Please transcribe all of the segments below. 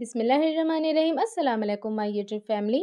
बिसमीम अल्लाम my YouTube family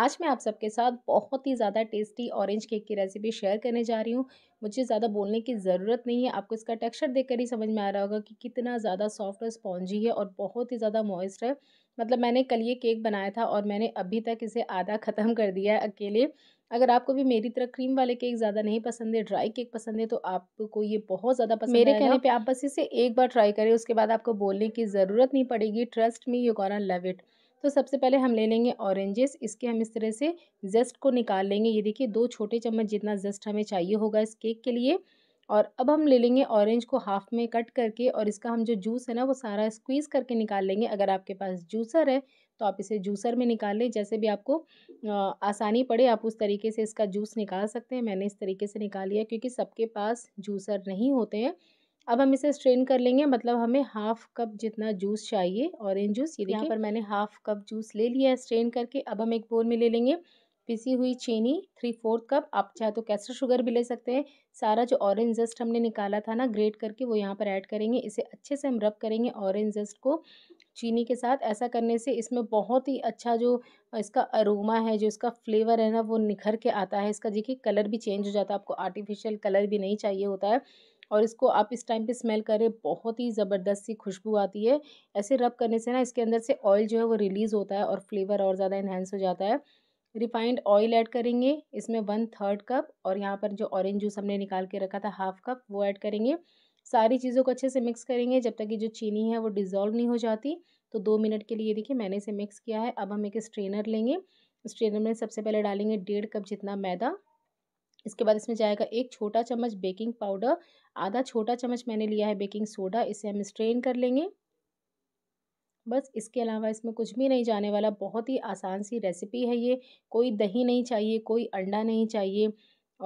आज मैं आप सबके साथ बहुत ही ज़्यादा टेस्टी ऑरेंज केक की रेसिपी शेयर करने जा रही हूँ मुझे ज़्यादा बोलने की ज़रूरत नहीं है आपको इसका टेक्सचर देखकर ही समझ में आ रहा होगा कि कितना ज़्यादा सॉफ्ट और स्पॉन्जी है और बहुत ही ज़्यादा मॉइस्ट है मतलब मैंने कल ये केक बनाया था और मैंने अभी तक इसे आधा ख़त्म कर दिया है अकेले अगर आपको भी मेरी तरह क्रीम वाले केक ज़्यादा नहीं पसंद है ड्राई केक पसंद है तो आपको ये बहुत ज़्यादा पसंद मेरे कहने पे आप बस इसे एक बार ट्राई करें उसके बाद आपको बोलने की ज़रूरत नहीं पड़ेगी trust me you can love it तो सबसे पहले हम ले लेंगे ऑरेंजेस इसके हम इस तरह से जेस्ट को निकाल लेंगे ये देखिए दो छोटे चम्मच जितना जेस्ट हमें चाहिए होगा इस केक के लिए और अब हम ले लेंगे ऑरेंज को हाफ़ में कट करके और इसका हम जो जूस है ना वो सारा स्क्वीज़ करके निकाल लेंगे अगर आपके पास जूसर है तो आप इसे जूसर में निकाल लें जैसे भी आपको आसानी पड़े आप उस तरीके से इसका जूस निकाल सकते हैं मैंने इस तरीके से निकाल लिया क्योंकि सबके पास जूसर नहीं होते हैं अब हम इसे स्ट्रेन कर लेंगे मतलब हमें हाफ़ कप जितना जूस चाहिए ऑरेंज जूस ये यहाँ पर मैंने हाफ़ कप जूस ले लिया है स्ट्रेन करके अब हम एक बोल में ले लेंगे पिसी हुई चीनी थ्री फोर्थ कप आप चाहे तो कैसर शुगर भी ले सकते हैं सारा जो ऑरेंज जस्ट हमने निकाला था ना ग्रेट करके वो यहाँ पर ऐड करेंगे इसे अच्छे से हम रब करेंगे ऑरेंज जस्ट को चीनी के साथ ऐसा करने से इसमें बहुत ही अच्छा जो इसका अरोमा है जो इसका फ्लेवर है ना वो निखर के आता है इसका देखिए कलर भी चेंज हो जाता है आपको आर्टिफिशियल कलर भी नहीं चाहिए होता है और इसको आप इस टाइम पे स्मेल करें बहुत ही ज़बरदस्त सी खुशबू आती है ऐसे रब करने से ना इसके अंदर से ऑयल जो है वो रिलीज़ होता है और फ्लेवर और ज़्यादा इन्हेंस हो जाता है रिफाइंड ऑयल ऐड करेंगे इसमें वन थर्ड कप और यहाँ पर जो ऑरेंज जूस हमने निकाल के रखा था हाफ कप वो ऐड करेंगे सारी चीज़ों को अच्छे से मिक्स करेंगे जब तक कि जो चीनी है वो डिज़ोल्व नहीं हो जाती तो दो मिनट के लिए देखिए मैंने इसे मिक्स किया है अब हम एक स्ट्रेनर लेंगे स्ट्रेनर में सबसे पहले डालेंगे डेढ़ कप जितना मैदा इसके बाद इसमें जाएगा एक छोटा चम्मच बेकिंग पाउडर आधा छोटा चम्मच मैंने लिया है बेकिंग सोडा इसे हम स्ट्रेन कर लेंगे बस इसके अलावा इसमें कुछ भी नहीं जाने वाला बहुत ही आसान सी रेसिपी है ये कोई दही नहीं चाहिए कोई अंडा नहीं चाहिए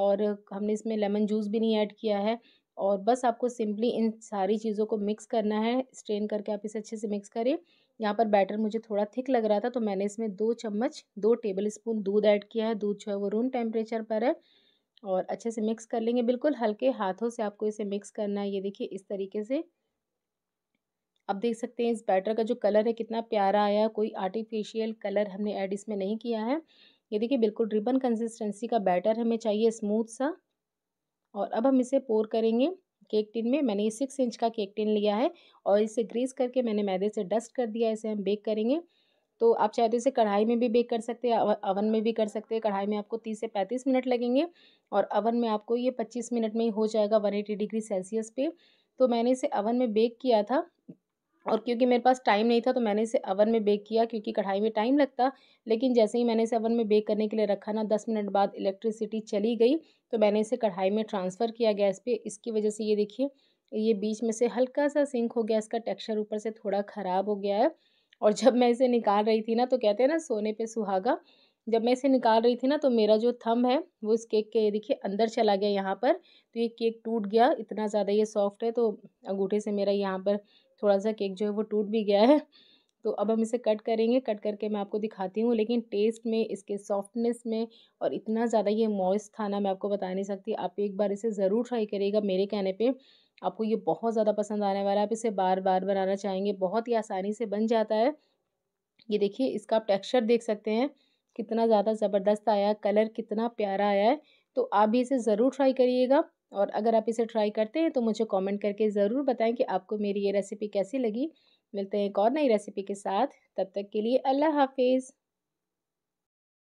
और हमने इसमें लेमन जूस भी नहीं ऐड किया है और बस आपको सिंपली इन सारी चीज़ों को मिक्स करना है स्ट्रेन करके आप इसे अच्छे से मिक्स करें यहाँ पर बैटर मुझे थोड़ा थिक लग रहा था तो मैंने इसमें दो चम्मच दो टेबल स्पून दूध ऐड किया है दूध जो है वो रूम टेम्परेचर पर है और अच्छे से मिक्स कर लेंगे बिल्कुल हल्के हाथों से आपको इसे मिक्स करना है ये देखिए इस तरीके से आप देख सकते हैं इस बैटर का जो कलर है कितना प्यारा आया कोई आर्टिफिशियल कलर हमने ऐड इसमें नहीं किया है ये देखिए बिल्कुल रिबन कंसिस्टेंसी का बैटर हमें चाहिए स्मूथ सा और अब हम इसे पोर करेंगे केक टिन में मैंने ये सिक्स इंच का केक टिन लिया है और इसे ग्रीस करके मैंने मैदे से डस्ट कर दिया इसे हम बेक करेंगे तो आप चाहे तो इसे कढ़ाई में भी बेक कर सकते हैं अवन में भी कर सकते हैं कढ़ाई में आपको तीस से पैंतीस मिनट लगेंगे और अवन में आपको ये पच्चीस मिनट में ही हो जाएगा वन एटी डिग्री सेल्सियस पे तो मैंने इसे अवन में बेक किया था और क्योंकि मेरे पास टाइम नहीं था तो मैंने इसे अवन में बेक किया क्योंकि कढ़ाई में टाइम लगता लेकिन जैसे ही मैंने इसे अवन में बेक करने के लिए रखा ना दस मिनट बाद इलेक्ट्रिसिटी चली गई तो मैंने इसे कढ़ाई में ट्रांसफ़र किया गैस पे इसकी वजह से ये देखिए ये बीच में से हल्का सा सिंक हो गया इसका टेक्स्चर ऊपर से थोड़ा ख़राब हो गया है और जब मैं इसे निकाल रही थी ना तो कहते हैं ना सोने पर सुहागा जब मैं इसे निकाल रही थी ना तो मेरा जो थम है वो इस केक के देखिए अंदर चला गया यहाँ पर तो ये केक टूट गया इतना ज़्यादा ये सॉफ्ट है तो अंगूठे से मेरा यहाँ पर थोड़ा सा केक जो है वो टूट भी गया है तो अब हम इसे कट करेंगे कट करके मैं आपको दिखाती हूँ लेकिन टेस्ट में इसके सॉफ्टनेस में और इतना ज़्यादा ये मॉइस्ट था ना मैं आपको बता नहीं सकती आप एक बार इसे ज़रूर ट्राई करिएगा मेरे कहने पे आपको ये बहुत ज़्यादा पसंद आने वाला है आप इसे बार बार बनाना चाहेंगे बहुत ही आसानी से बन जाता है ये देखिए इसका आप टेक्स्चर देख सकते हैं कितना ज़्यादा ज़बरदस्त आया कलर कितना प्यारा आया है तो आप भी इसे ज़रूर ट्राई करिएगा और अगर आप इसे ट्राई करते हैं तो मुझे कमेंट करके ज़रूर बताएं कि आपको मेरी ये रेसिपी कैसी लगी मिलते हैं एक और नई रेसिपी के साथ तब तक के लिए अल्लाह हाफिज़